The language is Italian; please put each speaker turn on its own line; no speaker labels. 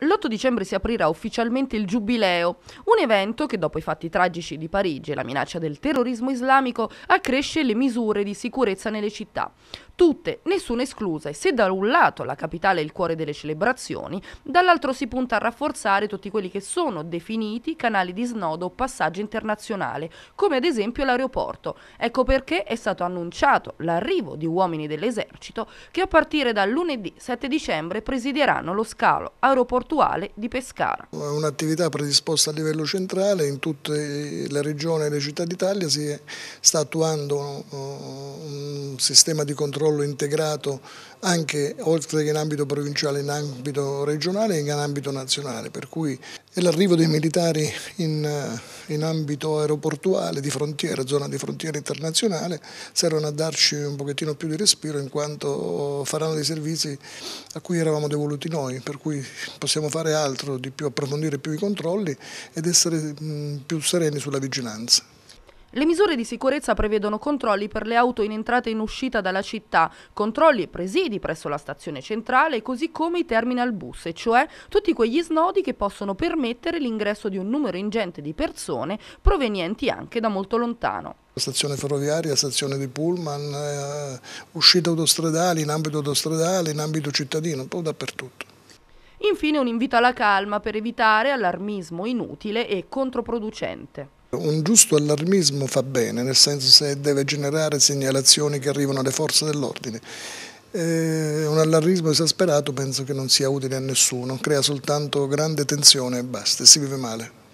L'8 dicembre si aprirà ufficialmente il Giubileo, un evento che dopo i fatti tragici di Parigi e la minaccia del terrorismo islamico accresce le misure di sicurezza nelle città tutte, nessuna esclusa, e se da un lato la capitale è il cuore delle celebrazioni, dall'altro si punta a rafforzare tutti quelli che sono definiti canali di snodo o passaggio internazionale, come ad esempio l'aeroporto. Ecco perché è stato annunciato l'arrivo di uomini dell'esercito che a partire dal lunedì 7 dicembre presideranno lo scalo aeroportuale di Pescara.
È Un'attività predisposta a livello centrale in tutte le regioni e le città d'Italia si sta attuando uh, un sistema di controllo controllo integrato anche oltre che in ambito provinciale, in ambito regionale e in ambito nazionale, per cui l'arrivo dei militari in, eh, in, ambito aeroportuale, di frontiera, zona di frontiera internazionale, servono a darci un pochettino più di respiro in quanto faranno dei servizi a cui eravamo devoluti noi, per cui possiamo fare altro, di più, approfondire più i controlli ed essere mm, più sereni sulla vigilanza.
Le misure di sicurezza prevedono controlli per le auto in entrata e in uscita dalla città, controlli e presidi presso la stazione centrale, così come i terminal bus, e cioè tutti quegli snodi che possono permettere l'ingresso di un numero ingente di persone provenienti anche da molto lontano
stazione ferroviaria, stazione di pullman, eh, uscite autostradali, in ambito autostradale, in ambito cittadino, un po' dappertutto.
Infine un invito alla calma per evitare allarmismo inutile e controproducente.
Un giusto allarmismo fa bene, nel senso se deve generare segnalazioni che arrivano alle forze dell'ordine. Eh, un allarmismo esasperato penso che non sia utile a nessuno, crea soltanto grande tensione e basta, e si vive male.